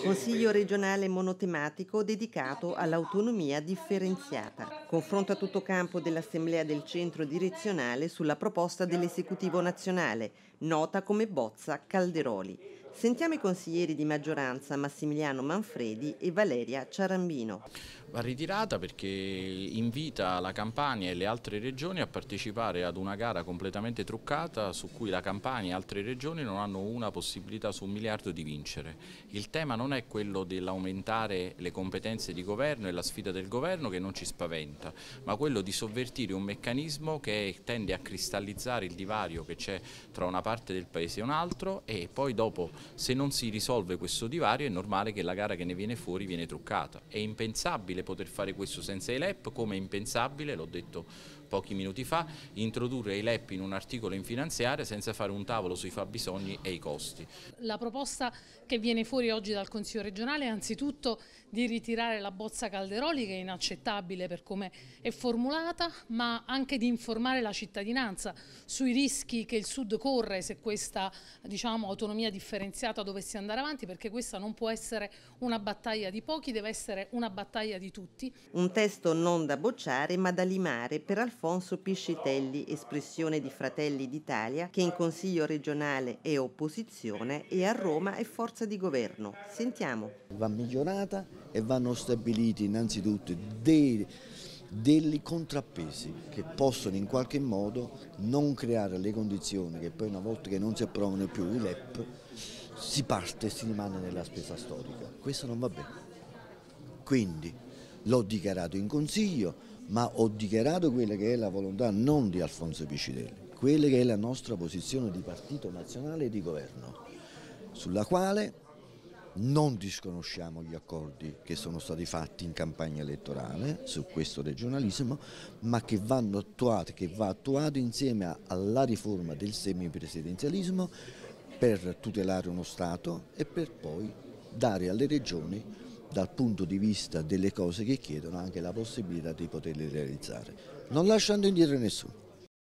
Consiglio regionale monotematico dedicato all'autonomia differenziata. Confronto a tutto campo dell'Assemblea del Centro Direzionale sulla proposta dell'Esecutivo nazionale, nota come bozza Calderoli. Sentiamo i consiglieri di maggioranza Massimiliano Manfredi e Valeria Ciarambino. Va ritirata perché invita la Campania e le altre regioni a partecipare ad una gara completamente truccata su cui la Campania e altre regioni non hanno una possibilità su un miliardo di vincere. Il tema non è quello dell'aumentare le competenze di governo e la sfida del governo che non ci spaventa, ma quello di sovvertire un meccanismo che tende a cristallizzare il divario che c'è tra una parte del paese e un'altra e poi dopo se non si risolve questo divario è normale che la gara che ne viene fuori viene truccata. È impensabile poter fare questo senza i LEP, come è impensabile, l'ho detto pochi minuti fa, introdurre i LEP in un articolo in finanziaria senza fare un tavolo sui fabbisogni e i costi. La proposta che viene fuori oggi dal Consiglio regionale è anzitutto di ritirare la bozza Calderoli che è inaccettabile per come è formulata, ma anche di informare la cittadinanza sui rischi che il Sud corre se questa diciamo, autonomia differenziata dovesse andare avanti, perché questa non può essere una battaglia di pochi, deve essere una battaglia di tutti. Un testo non da bocciare ma da limare per Alfonso Alfonso Piscitelli, espressione di Fratelli d'Italia, che in Consiglio regionale è opposizione e a Roma è forza di governo. Sentiamo. Va migliorata e vanno stabiliti innanzitutto dei degli contrappesi che possono in qualche modo non creare le condizioni che poi una volta che non si approvano più i LEP si parte e si rimane nella spesa storica. Questo non va bene. Quindi l'ho dichiarato in consiglio, ma ho dichiarato quella che è la volontà non di Alfonso Piccidelli, quella che è la nostra posizione di partito nazionale e di governo, sulla quale non disconosciamo gli accordi che sono stati fatti in campagna elettorale su questo regionalismo, ma che, vanno attuati, che va attuato insieme alla riforma del semipresidenzialismo per tutelare uno Stato e per poi dare alle regioni dal punto di vista delle cose che chiedono anche la possibilità di poterle realizzare, non lasciando indietro nessuno.